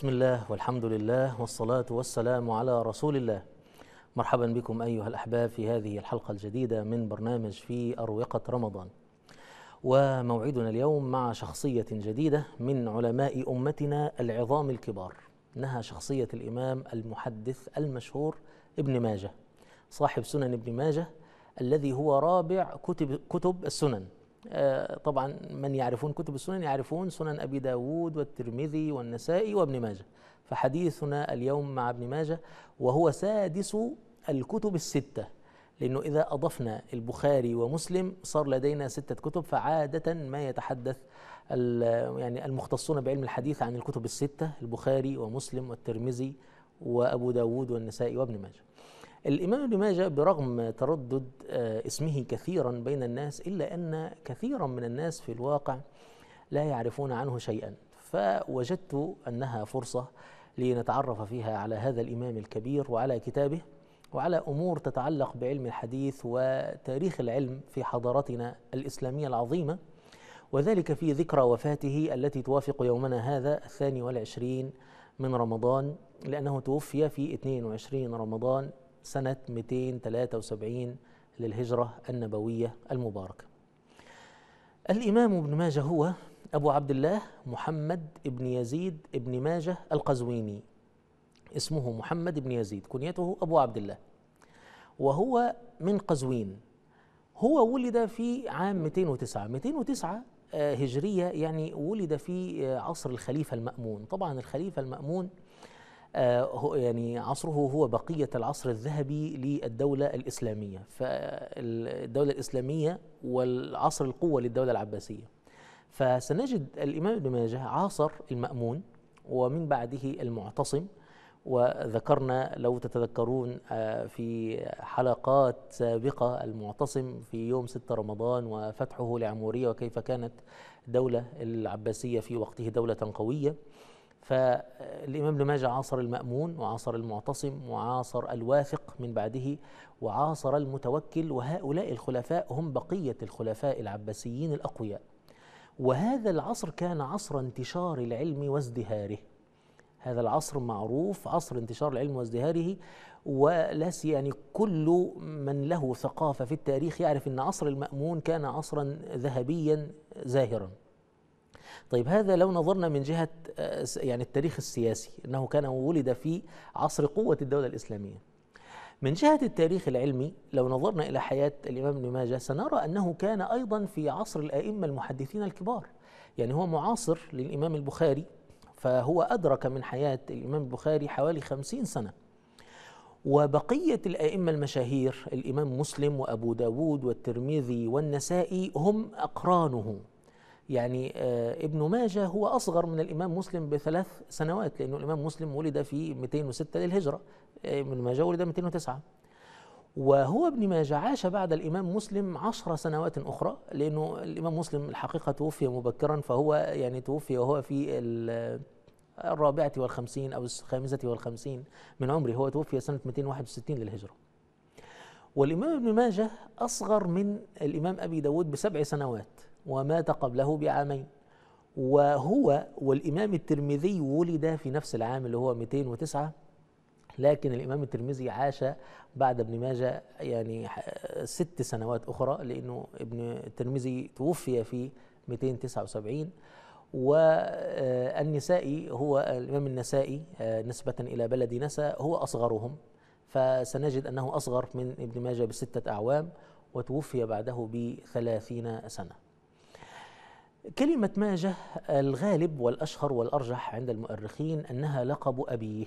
بسم الله والحمد لله والصلاة والسلام على رسول الله مرحبا بكم أيها الأحباب في هذه الحلقة الجديدة من برنامج في أروقة رمضان وموعدنا اليوم مع شخصية جديدة من علماء أمتنا العظام الكبار إنها شخصية الإمام المحدث المشهور ابن ماجه صاحب سنن ابن ماجه الذي هو رابع كتب, كتب السنن آه، طبعا من يعرفون كتب السنن يعرفون سنن أبي داود والترمذي والنسائي وابن ماجه فحديثنا اليوم مع ابن ماجه وهو سادس الكتب الستة لأنه إذا أضفنا البخاري ومسلم صار لدينا ستة كتب فعادة ما يتحدث يعني المختصون بعلم الحديث عن الكتب الستة البخاري ومسلم والترمذي وأبو داود والنسائي وابن ماجه الإمام ابن ماجه برغم تردد آه، اسمه كثيرا بين الناس إلا أن كثيرا من الناس في الواقع لا يعرفون عنه شيئا فوجدت أنها فرصة لنتعرف فيها على هذا الإمام الكبير وعلى كتابه وعلى أمور تتعلق بعلم الحديث وتاريخ العلم في حضارتنا الإسلامية العظيمة وذلك في ذكرى وفاته التي توافق يومنا هذا الثاني والعشرين من رمضان لأنه توفي في 22 رمضان سنة 273 للهجرة النبوية المباركة الإمام ابن ماجه هو أبو عبد الله محمد ابن يزيد ابن ماجه القزويني اسمه محمد ابن يزيد كنيته أبو عبد الله وهو من قزوين هو ولد في عام 209 209 آه، هجرية يعني ولد في آه، عصر الخليفة المأمون طبعا الخليفة المأمون آه، يعني عصره هو بقية العصر الذهبي للدولة الإسلامية فالدولة الإسلامية والعصر القوة للدولة العباسية فسنجد الإمام ابن ماجه عاصر المأمون ومن بعده المعتصم وذكرنا لو تتذكرون آه، في حلقات سابقة المعتصم في يوم 6 رمضان وفتحه لعمورية وكيف كانت الدولة العباسية في وقته دولة قوية فالإمام ابن ماجه عاصر المأمون وعاصر المعتصم وعاصر الواثق من بعده وعاصر المتوكل وهؤلاء الخلفاء هم بقية الخلفاء العباسيين الأقوياء وهذا العصر كان عصر انتشار العلم وازدهاره هذا العصر معروف عصر انتشار العلم وازدهاره ولا يعني كل من له ثقافة في التاريخ يعرف أن عصر المأمون كان عصرا ذهبيا زاهرا طيب هذا لو نظرنا من جهة آه، يعني التاريخ السياسي أنه كان ولد في عصر قوة الدولة الإسلامية من جهة التاريخ العلمي لو نظرنا إلى حياة الإمام ابن ماجه سنرى أنه كان أيضا في عصر الأئمة المحدثين الكبار يعني هو معاصر للإمام البخاري فهو أدرك من حياة الإمام البخاري حوالي خمسين سنة وبقية الأئمة المشاهير الإمام مسلم وأبو داود والترمذي والنسائي هم أقرانه يعني آه، ابن ماجه هو أصغر من الإمام مسلم بثلاث سنوات لأنه الإمام مسلم ولد في 206 للهجرة آه، ابن ماجه ولد 209 وهو ابن ماجه عاش بعد الإمام مسلم عشر سنوات أخرى لأنه الإمام مسلم الحقيقة توفي مبكرا فهو يعني توفي وهو في آه، الرابعة والخمسين أو الخامسة والخمسين من عمره هو توفي سنة 261 للهجرة والإمام ابن ماجه أصغر من الإمام أبي داود بسبع سنوات ومات قبله بعامين وهو والإمام الترمذي ولد في نفس العام اللي هو 209 لكن الإمام الترمذي عاش بعد ابن ماجه يعني ست سنوات أخرى لأنه ابن الترمذي توفي في 279 والنسائي هو الإمام النسائي آه، نسبة إلى بلد نسا هو أصغرهم فسنجد أنه أصغر من ابن ماجه بستة أعوام وتوفي بعده بثلاثين سنة كلمة ماجه الغالب والأشهر والأرجح عند المؤرخين أنها لقب أبيه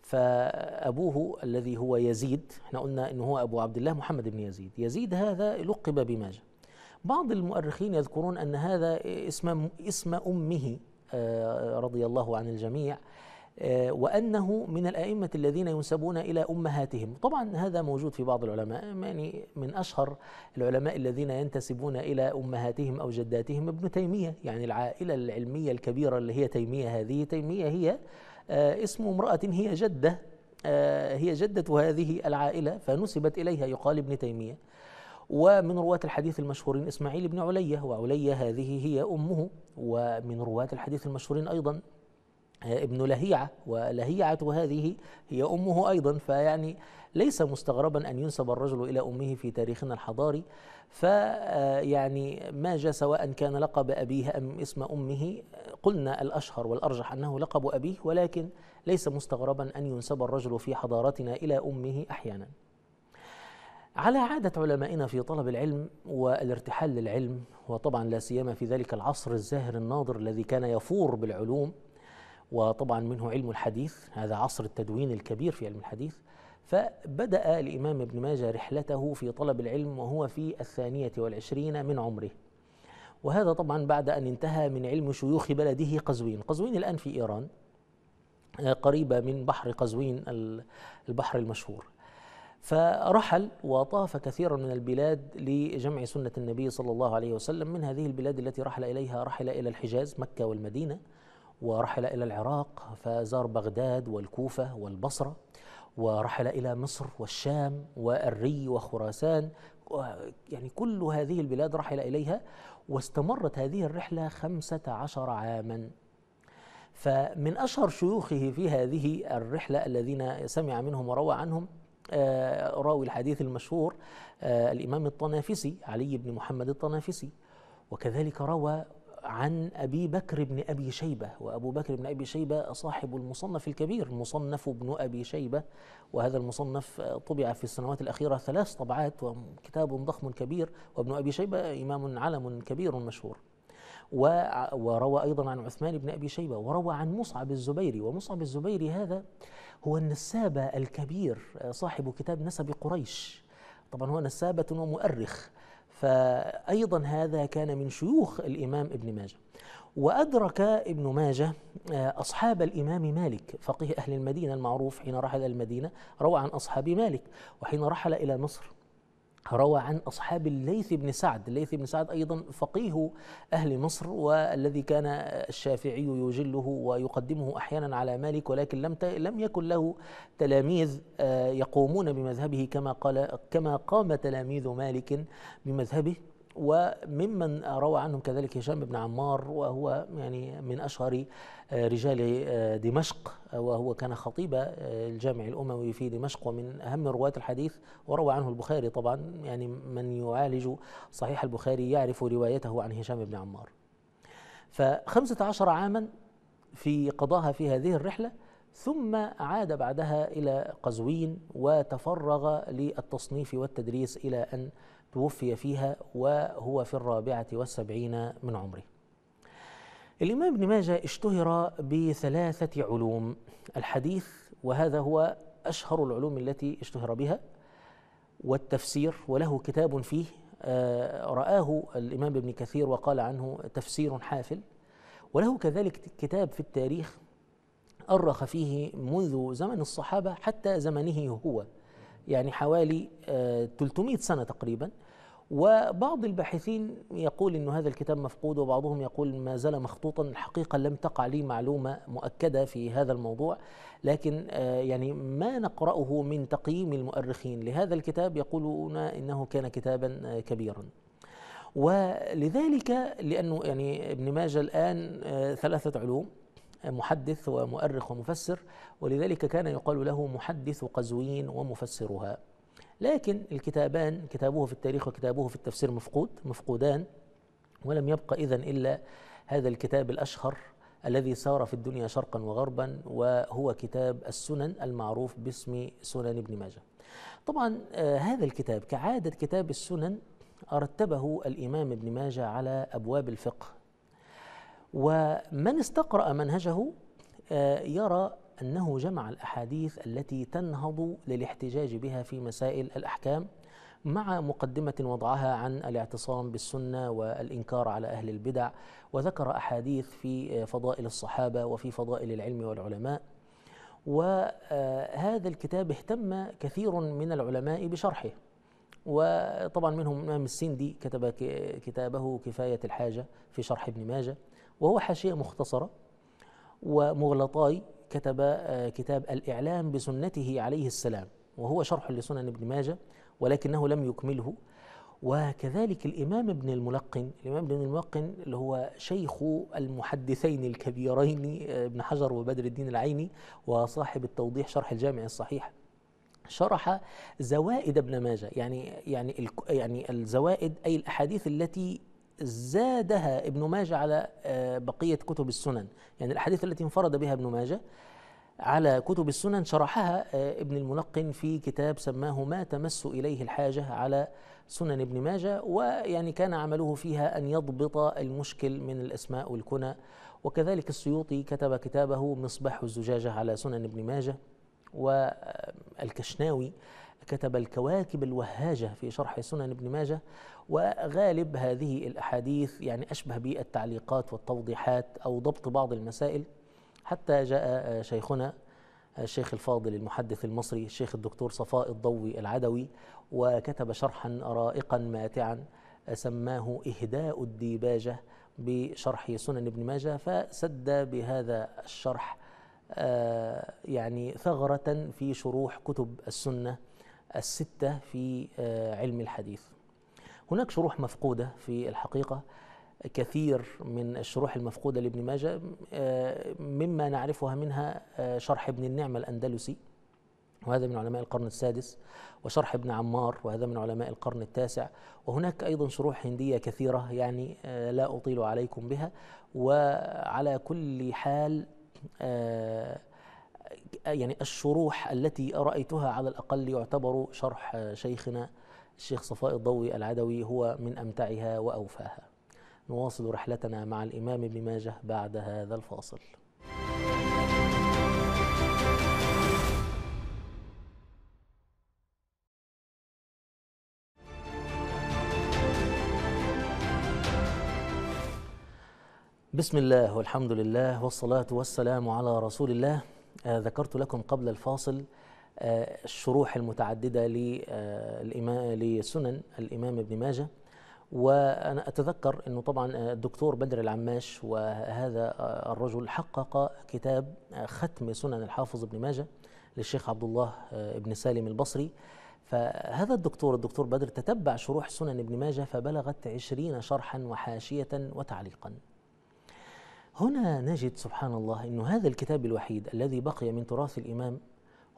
فأبوه الذي هو يزيد احنا قلنا أنه هو أبو عبد الله محمد بن يزيد يزيد هذا لقب بماجه بعض المؤرخين يذكرون أن هذا اسم, اسم أمه آه، رضي الله عن الجميع آه، وأنه من الأئمة الذين ينسبون إلى أمهاتهم طبعا هذا موجود في بعض العلماء يعني من أشهر العلماء الذين ينتسبون إلى أمهاتهم أو جداتهم ابن تيمية يعني العائلة العلمية الكبيرة اللي هي تيمية هذه تيمية هي آه، اسم امرأة هي جدة آه، هي جدة هذه العائلة فنسبت إليها يقال ابن تيمية ومن رواة الحديث المشهورين إسماعيل بن علية وعلية هذه هي أمه ومن رواة الحديث المشهورين أيضا ابن لهيعة ولهيعة هذه هي أمه أيضا فيعني ليس مستغربا أن ينسب الرجل إلى أمه في تاريخنا الحضاري فيعني ما جاء سواء كان لقب أبيه أم اسم أمه قلنا الأشهر والأرجح أنه لقب أبيه ولكن ليس مستغربا أن ينسب الرجل في حضارتنا إلى أمه أحيانا على عادة علمائنا في طلب العلم والارتحال للعلم وطبعا لا سيما في ذلك العصر الزاهر الناضر الذي كان يفور بالعلوم وطبعا منه علم الحديث هذا عصر التدوين الكبير في علم الحديث فبدأ الإمام ابن ماجه رحلته في طلب العلم وهو في الثانية والعشرين من عمره وهذا طبعا بعد أن انتهى من علم شيوخ بلده قزوين قزوين الآن في إيران آه، قريبة من بحر قزوين البحر المشهور فرحل وطاف كثيرا من البلاد لجمع سنة النبي صلى الله عليه وسلم من هذه البلاد التي رحل إليها رحل إلى الحجاز مكة والمدينة ورحل إلى العراق فزار بغداد والكوفة والبصرة ورحل إلى مصر والشام والري وخراسان يعني كل هذه البلاد رحل إليها واستمرت هذه الرحلة خمسة عشر عاما فمن أشهر شيوخه في هذه الرحلة الذين سمع منهم وروى عنهم آه، راوي الحديث المشهور آه، الإمام الطنافسي علي بن محمد الطنافسي وكذلك روى عن أبي بكر بن أبي شيبة وأبو بكر بن أبي شيبة صاحب المصنف الكبير مصنف بن أبي شيبة وهذا المصنف طبع في السنوات الأخيرة ثلاث طبعات وكتاب ضخم كبير وابن أبي شيبة إمام علم كبير مشهور وروى أيضا عن عثمان بن أبي شيبة وروى عن مصعب الزبيري ومصعب الزبيري هذا هو النسابة الكبير صاحب كتاب نسب قريش طبعا هو نسابة ومؤرخ فأيضا هذا كان من شيوخ الإمام ابن ماجه وأدرك ابن ماجه آه، أصحاب الإمام مالك فقيه أهل المدينة المعروف حين رحل المدينة روى عن أصحاب مالك وحين رحل إلى مصر روى عن أصحاب الليث بن سعد الليث بن سعد أيضا فقيه أهل مصر والذي كان الشافعي يجله ويقدمه أحيانا على مالك ولكن لم لم يكن له تلاميذ آه، يقومون بمذهبه كما قال كما قام تلاميذ مالك بمذهبه وممن روى عنهم كذلك هشام بن عمار وهو يعني من أشهر آه، رجال آه، دمشق وهو كان خطيب آه، الجامع الأموي في دمشق ومن أهم رواة الحديث وروى عنه البخاري طبعا يعني من يعالج صحيح البخاري يعرف روايته عن هشام بن عمار ف 15 عاما في قضاها في هذه الرحلة ثم عاد بعدها إلى قزوين وتفرغ للتصنيف والتدريس إلى أن توفي فيها وهو في الرابعة والسبعين من عمره الإمام ابن ماجه اشتهر بثلاثة علوم الحديث وهذا هو أشهر العلوم التي اشتهر بها والتفسير وله كتاب فيه آه، رآه الإمام ابن كثير وقال عنه تفسير حافل وله كذلك كتاب في التاريخ أرخ فيه منذ زمن الصحابة حتى زمنه هو يعني حوالي 300 آه، سنة تقريبا وبعض الباحثين يقول أن هذا الكتاب مفقود وبعضهم يقول ما زال مخطوطا الحقيقة لم تقع لي معلومة مؤكدة في هذا الموضوع لكن آه، يعني ما نقرأه من تقييم المؤرخين لهذا الكتاب يقولون أنه كان كتابا آه، كبيرا ولذلك لأنه يعني ابن ماجه الآن ثلاثة علوم محدث ومؤرخ ومفسر ولذلك كان يقال له محدث قزوين ومفسرها لكن الكتابان كتابه في التاريخ وكتابه في التفسير مفقود مفقودان ولم يبق إذا إلا هذا الكتاب الأشهر الذي سار في الدنيا شرقا وغربا وهو كتاب السنن المعروف باسم سنن ابن ماجه طبعا آه، هذا الكتاب كعادة كتاب السنن رتبه الإمام ابن ماجه على أبواب الفقه ومن استقرأ منهجه آه، يرى أنه جمع الأحاديث التي تنهض للاحتجاج بها في مسائل الأحكام مع مقدمة وضعها عن الاعتصام بالسنة والإنكار على أهل البدع وذكر أحاديث في آه، فضائل الصحابة وفي فضائل العلم والعلماء وهذا الكتاب اهتم كثير من العلماء بشرحه وطبعا منهم إمام السندي كتب كتابه كفاية الحاجة في شرح ابن ماجه وهو حاشية مختصرة ومغلطاي كتب آه، كتاب الإعلام بسنته عليه السلام وهو شرح لسنن ابن ماجه ولكنه لم يكمله وكذلك الإمام ابن الملقن الإمام ابن الملقن اللي هو شيخ المحدثين الكبيرين آه، ابن حجر وبدر الدين العيني وصاحب التوضيح شرح الجامع الصحيح شرح زوائد ابن ماجه يعني يعني يعني الزوائد اي الاحاديث التي زادها ابن ماجه على آه، بقية كتب السنن يعني الأحاديث التي انفرد بها ابن ماجه على كتب السنن شرحها آه، ابن الملقن في كتاب سماه ما تمس إليه الحاجة على سنن ابن ماجه ويعني كان عمله فيها أن يضبط المشكل من الأسماء والكنى وكذلك السيوطي كتب كتابه مصباح الزجاجة على سنن ابن ماجه والكشناوي كتب الكواكب الوهاجة في شرح سنن ابن ماجه وغالب هذه الأحاديث يعني أشبه بالتعليقات والتوضيحات أو ضبط بعض المسائل حتى جاء آه، شيخنا آه، الشيخ الفاضل المحدث المصري الشيخ الدكتور صفاء الضوي العدوي وكتب شرحا رائقا ماتعا آه، سماه إهداء الديباجة بشرح سنن ابن ماجه فسد بهذا الشرح يعني ثغرة في شروح كتب السنة الستة في آه، علم الحديث هناك شروح مفقودة في الحقيقة كثير من الشروح المفقودة لابن ماجه آه، مما نعرفها منها آه، شرح ابن النعمة الأندلسي وهذا من علماء القرن السادس وشرح ابن عمار وهذا من علماء القرن التاسع وهناك أيضا شروح هندية كثيرة يعني لا أطيل عليكم بها وعلى كل حال آه يعني الشروح التي رأيتها على الأقل يعتبر شرح شيخنا الشيخ صفاء الضوي العدوي هو من أمتعها وأوفاها نواصل رحلتنا مع الإمام ابن ماجه بعد هذا الفاصل بسم الله والحمد لله والصلاة والسلام على رسول الله آه، ذكرت لكم قبل الفاصل آه، الشروح المتعددة آه، لسنن الإمام ابن ماجه وأنا أتذكر أنه طبعا الدكتور بدر العماش وهذا الرجل حقق كتاب ختم سنن الحافظ ابن ماجه للشيخ عبد الله ابن سالم البصري فهذا الدكتور الدكتور بدر تتبع شروح سنن ابن ماجه فبلغت عشرين شرحا وحاشية وتعليقا هنا نجد سبحان الله أن هذا الكتاب الوحيد الذي بقي من تراث الإمام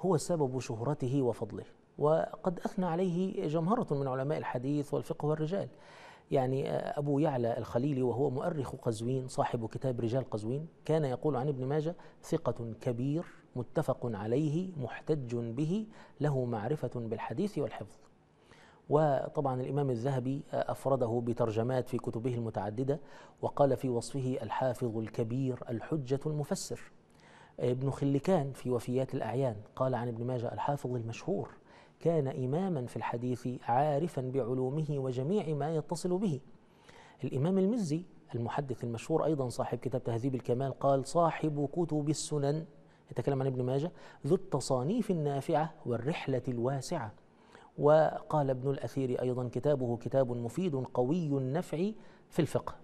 هو سبب شهرته وفضله وقد أثنى عليه جمهرة من علماء الحديث والفقه والرجال يعني أبو يعلى الخليلي وهو مؤرخ قزوين صاحب كتاب رجال قزوين كان يقول عن ابن ماجه ثقة كبير متفق عليه محتج به له معرفة بالحديث والحفظ وطبعا الإمام الذهبي آه، أفرده بترجمات في كتبه المتعددة وقال في وصفه الحافظ الكبير الحجة المفسر ابن خلكان في وفيات الأعيان قال عن ابن ماجه الحافظ المشهور كان إماما في الحديث عارفا بعلومه وجميع ما يتصل به الإمام المزي المحدث المشهور أيضا صاحب كتاب تهذيب الكمال قال صاحب كتب السنن يتكلم عن ابن ماجه ذو التصانيف النافعة والرحلة الواسعة وقال ابن الأثير أيضا كتابه كتاب مفيد قوي النفع في الفقه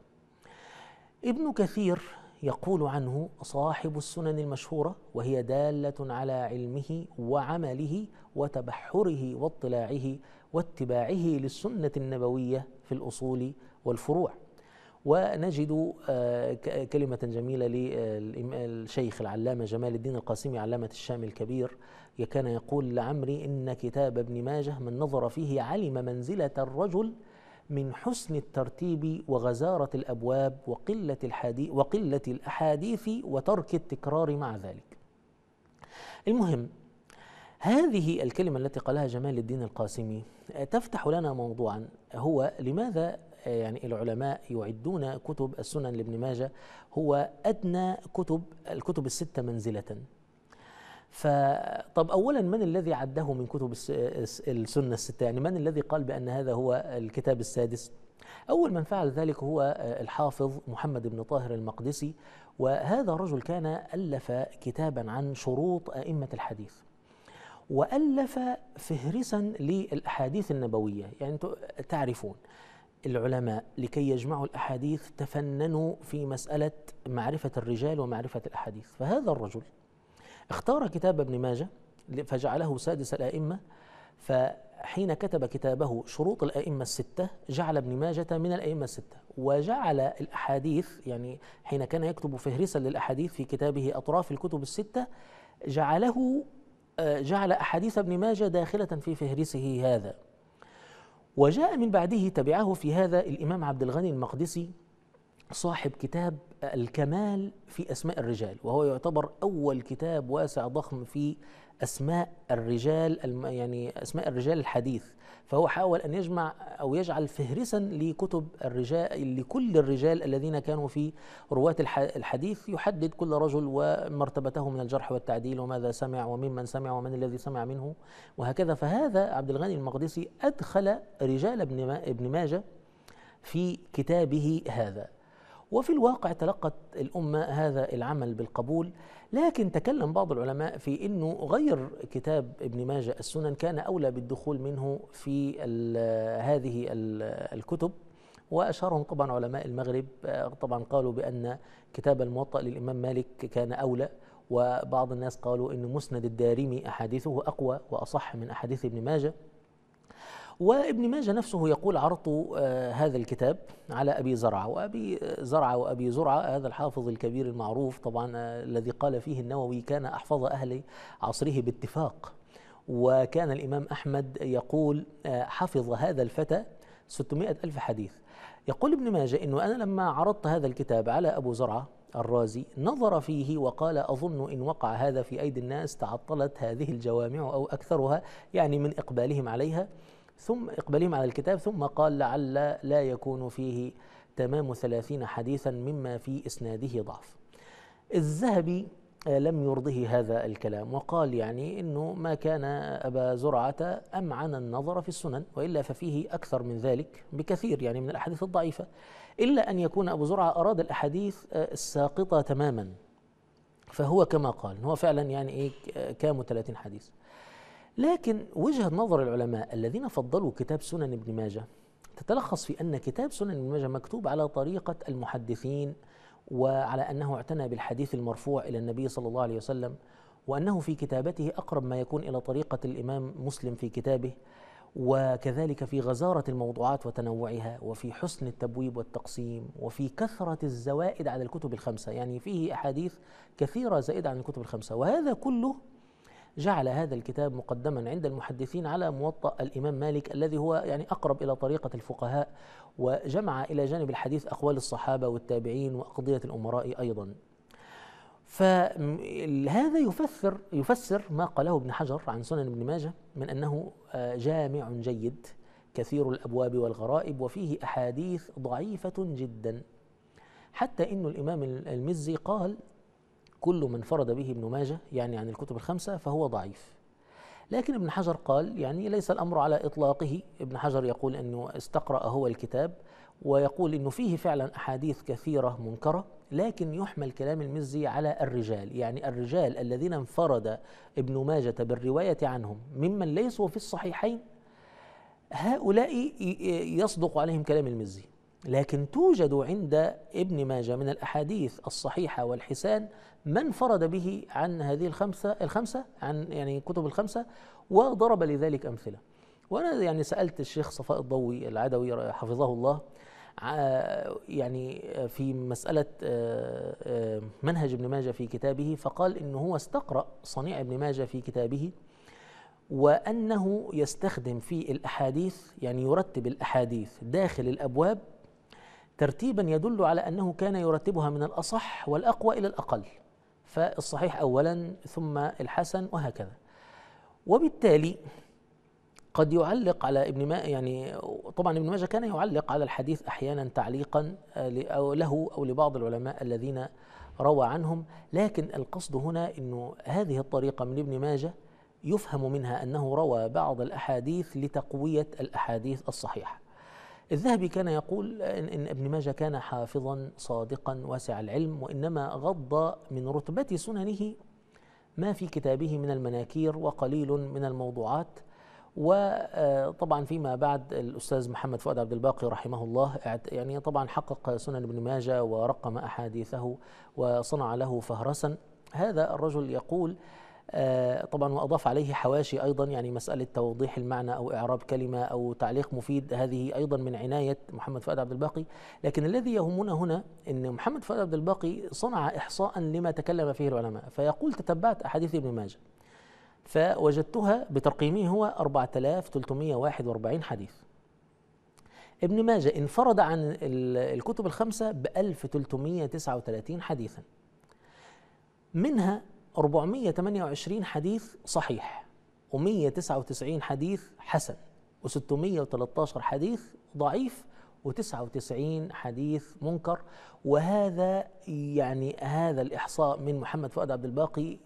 ابن كثير يقول عنه صاحب السنن المشهورة وهي دالة على علمه وعمله وتبحره واطلاعه واتباعه للسنة النبوية في الأصول والفروع ونجد آه، كلمة جميلة للشيخ العلامة جمال الدين القاسمي علامة الشام الكبير كان يقول لعمري إن كتاب ابن ماجه من نظر فيه علم منزلة الرجل من حسن الترتيب وغزارة الأبواب وقلة, الحديث وقلة الأحاديث وترك التكرار مع ذلك المهم هذه الكلمة التي قالها جمال الدين القاسمي تفتح لنا موضوعا هو لماذا يعني العلماء يعدون كتب السنن لابن ماجه هو أدنى كتب الكتب الستة منزلة فطب اولا من الذي عده من كتب السنه السته يعني من الذي قال بان هذا هو الكتاب السادس اول من فعل ذلك هو آه، الحافظ محمد بن طاهر المقدسي وهذا الرجل كان الف كتابا عن شروط ائمه الحديث والف فهرسا للاحاديث النبويه يعني تعرفون العلماء لكي يجمعوا الاحاديث تفننوا في مساله معرفه الرجال ومعرفه الاحاديث فهذا الرجل اختار كتاب ابن ماجه فجعله سادس الأئمة فحين كتب كتابه شروط الأئمة الستة جعل ابن ماجة من الأئمة الستة وجعل الأحاديث يعني حين كان يكتب فهرسا للأحاديث في كتابه أطراف الكتب الستة جعله آه، جعل أحاديث ابن ماجة داخلة في فهرسه هذا وجاء من بعده تبعه في هذا الإمام عبد الغني المقدسي صاحب كتاب الكمال في أسماء الرجال وهو يعتبر أول كتاب واسع ضخم في أسماء الرجال يعني أسماء الرجال الحديث فهو حاول أن يجمع أو يجعل فهرسا لكتب الرجال لكل الرجال الذين كانوا في رواة الحديث يحدد كل رجل ومرتبته من الجرح والتعديل وماذا سمع وممن سمع ومن الذي سمع منه وهكذا فهذا عبد الغني المقدسي أدخل رجال ابن ماجه في كتابه هذا وفي الواقع تلقت الأمة هذا العمل بالقبول لكن تكلم بعض العلماء في أنه غير كتاب ابن ماجة السنن كان أولى بالدخول منه في آه، هذه آه، الكتب وأشهرهم طبعا علماء المغرب آه، طبعا قالوا بأن كتاب الموطأ للإمام مالك كان أولى وبعض الناس قالوا أن مسند الدارمي أحاديثه أقوى وأصح من أحاديث ابن ماجه وابن ماجه نفسه يقول عرضت آه، هذا الكتاب على أبي زرعة وأبي آه، زرعة وأبي زرعة هذا الحافظ الكبير المعروف طبعا آه، الذي قال فيه النووي كان أحفظ أهل عصره باتفاق وكان الإمام أحمد يقول حفظ هذا الفتى 600 ألف حديث يقول ابن ماجه أنه أنا لما عرضت هذا الكتاب على أبو زرعة الرازي نظر فيه وقال أظن إن وقع هذا في أيدي الناس تعطلت هذه الجوامع أو أكثرها يعني من إقبالهم عليها ثم إقبالهم على الكتاب ثم قال لعل لا يكون فيه تمام ثلاثين حديثا مما في إسناده ضعف الذهبي آه، لم يرضه هذا الكلام وقال يعني انه ما كان ابا زرعه امعن النظر في السنن والا ففيه اكثر من ذلك بكثير يعني من الاحاديث الضعيفه الا ان يكون ابو زرعه اراد الاحاديث آه، الساقطه تماما فهو كما قال هو فعلا يعني ايه كام 30 حديث لكن وجهة نظر العلماء الذين فضلوا كتاب سنن ابن ماجه تتلخص في أن كتاب سنن ابن ماجه مكتوب على طريقة المحدثين وعلى أنه اعتنى بالحديث المرفوع إلى النبي صلى الله عليه وسلم وأنه في كتابته أقرب ما يكون إلى طريقة الإمام مسلم في كتابه وكذلك في غزارة الموضوعات وتنوعها وفي حسن التبويب والتقسيم وفي كثرة الزوائد على الكتب الخمسة يعني فيه أحاديث كثيرة زائدة عن الكتب الخمسة وهذا كله جعل هذا الكتاب مقدما عند المحدثين على موطأ الإمام مالك الذي هو يعني أقرب إلى طريقة الفقهاء وجمع إلى جانب الحديث أقوال الصحابة والتابعين وأقضية الأمراء أيضا فهذا يفسر يفسر ما قاله ابن حجر عن سنن ابن ماجه من انه آه، جامع جيد كثير الابواب والغرائب وفيه احاديث ضعيفه جدا حتى ان الامام المزي قال كل من فرد به ابن ماجه يعني عن الكتب الخمسة فهو ضعيف لكن ابن حجر قال يعني ليس الأمر على إطلاقه ابن حجر يقول أنه استقرأ هو الكتاب ويقول أنه فيه فعلا أحاديث كثيرة منكرة لكن يحمل كلام المزي على الرجال يعني الرجال الذين انفرد ابن ماجة بالرواية عنهم ممن ليسوا في الصحيحين هؤلاء يصدق عليهم كلام المزي لكن توجد عند ابن ماجه من الأحاديث الصحيحة والحسان من فرد به عن هذه الخمسة الخمسة عن يعني كتب الخمسة وضرب لذلك أمثلة وأنا يعني سألت الشيخ صفاء الضوي العدوي حفظه الله يعني في مسألة آه، آه، منهج ابن ماجه في كتابه فقال إنه هو استقرأ صنيع ابن ماجه في كتابه وأنه يستخدم في الأحاديث يعني يرتب الأحاديث داخل الأبواب ترتيبا يدل على أنه كان يرتبها من الأصح والأقوى إلى الأقل فالصحيح أولا ثم الحسن وهكذا وبالتالي قد يعلق على ابن ما يعني طبعا ابن ماجه كان يعلق على الحديث احيانا تعليقا له او لبعض العلماء الذين روى عنهم لكن القصد هنا انه هذه الطريقه من ابن ماجه يفهم منها انه روى بعض الاحاديث لتقويه الاحاديث الصحيحه الذهبي كان يقول إن, إن ابن ماجة كان حافظا صادقا واسع العلم وإنما غض من رتبة سننه ما في كتابه من المناكير وقليل من الموضوعات وطبعا آه، فيما بعد الأستاذ محمد فؤاد عبد الباقي رحمه الله يعني طبعا حقق سنن ابن ماجة ورقم أحاديثه وصنع له فهرسا هذا الرجل يقول آه، طبعا واضاف عليه حواشي ايضا يعني مساله توضيح المعنى او اعراب كلمه او تعليق مفيد هذه ايضا من عنايه محمد فؤاد عبد الباقي لكن الذي يهمنا هنا ان محمد فؤاد عبد الباقي صنع احصاء لما تكلم فيه العلماء فيقول تتبعت احاديث ابن ماجه فوجدتها بترقيمه هو 4341 حديث ابن ماجه انفرد عن الكتب الخمسه ب 1339 حديثا منها 428 حديث صحيح و199 حديث حسن و613 حديث ضعيف و99 حديث منكر وهذا يعني هذا الإحصاء من محمد فؤاد عبد الباقي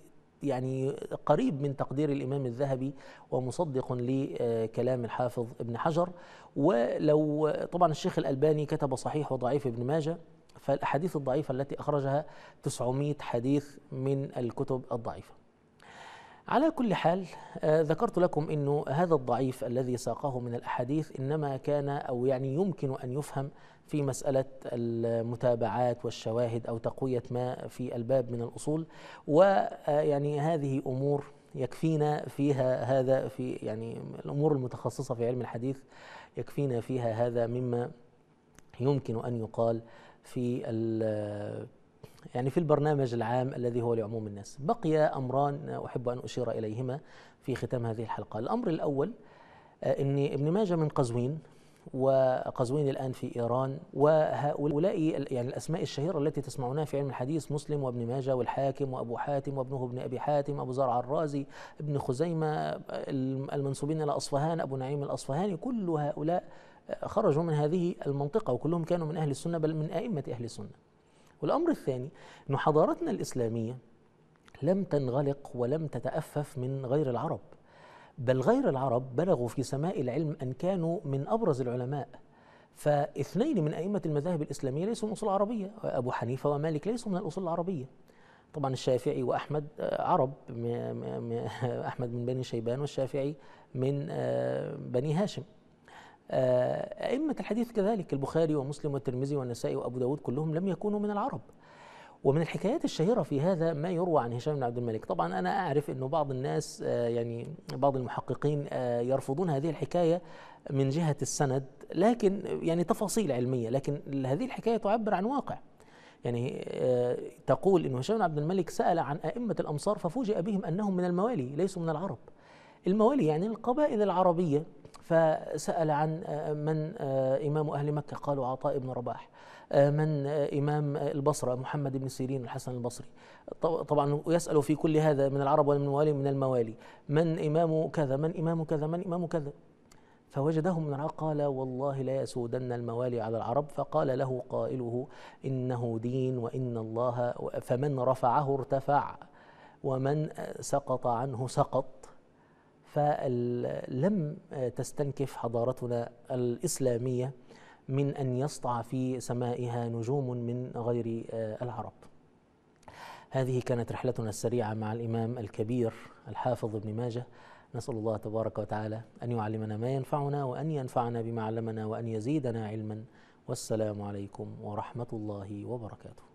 يعني قريب من تقدير الإمام الذهبي ومصدق لكلام آه، الحافظ ابن حجر ولو آه، طبعا الشيخ الألباني كتب صحيح وضعيف ابن ماجه فالأحاديث الضعيفة التي أخرجها 900 حديث من الكتب الضعيفة على كل حال آه، ذكرت لكم أنه هذا الضعيف الذي ساقه من الأحاديث إنما كان أو يعني يمكن أن يفهم في مسألة المتابعات والشواهد أو تقوية ما في الباب من الأصول ويعني آه، هذه أمور يكفينا فيها هذا في يعني الأمور المتخصصة في علم الحديث يكفينا فيها هذا مما يمكن أن يقال في يعني في البرنامج العام الذي هو لعموم الناس بقي أمران أحب أن أشير إليهما في ختام هذه الحلقة الأمر الأول آه، أن ابن ماجة من قزوين وقزوين الآن في إيران وهؤلاء يعني الأسماء الشهيرة التي تسمعونها في علم الحديث مسلم وابن ماجه والحاكم وأبو حاتم وابنه ابن أبي حاتم أبو زرع الرازي ابن خزيمة المنسوبين إلى أصفهان أبو نعيم الأصفهاني كل هؤلاء خرجوا من هذه المنطقة وكلهم كانوا من أهل السنة بل من أئمة أهل السنة والأمر الثاني أن حضارتنا الإسلامية لم تنغلق ولم تتأفف من غير العرب بل غير العرب بلغوا في سماء العلم أن كانوا من أبرز العلماء فاثنين من أئمة المذاهب الإسلامية ليسوا من أصول عربية أبو حنيفة ومالك ليسوا من الأصول العربية طبعا الشافعي وأحمد آه، عرب أحمد من بني شيبان والشافعي من آه، بني هاشم آه، أئمة الحديث كذلك البخاري ومسلم والترمذي والنسائي وأبو داود كلهم لم يكونوا من العرب ومن الحكايات الشهيرة في هذا ما يروى عن هشام بن عبد الملك طبعا أنا أعرف أنه بعض الناس آه، يعني بعض المحققين آه، يرفضون هذه الحكاية من جهة السند لكن يعني تفاصيل علمية لكن هذه الحكاية تعبر عن واقع يعني تقول أن هشام بن عبد الملك سأل عن أئمة الأمصار ففوجئ بهم أنهم من الموالي ليسوا من العرب الموالي يعني القبائل العربية فسأل عن آه، من آه، إمام أهل مكة قالوا عطاء بن رباح آه، من إمام البصرة محمد بن سيرين الحسن البصري طبعا يسأل في كل هذا من العرب ومن الموالي من الموالي من إمام كذا من إمام كذا من إمام كذا فوجدهم من قال والله لا يسودن الموالي على العرب فقال له قائله إنه دين وإن الله فمن رفعه ارتفع ومن سقط عنه سقط فلم تستنكف حضارتنا الإسلامية من أن يسطع في سمائها نجوم من غير آه، العرب هذه كانت رحلتنا السريعة مع الإمام الكبير الحافظ ابن ماجه نسأل الله تبارك وتعالى أن يعلمنا ما ينفعنا وأن ينفعنا بما علمنا وأن يزيدنا علما والسلام عليكم ورحمة الله وبركاته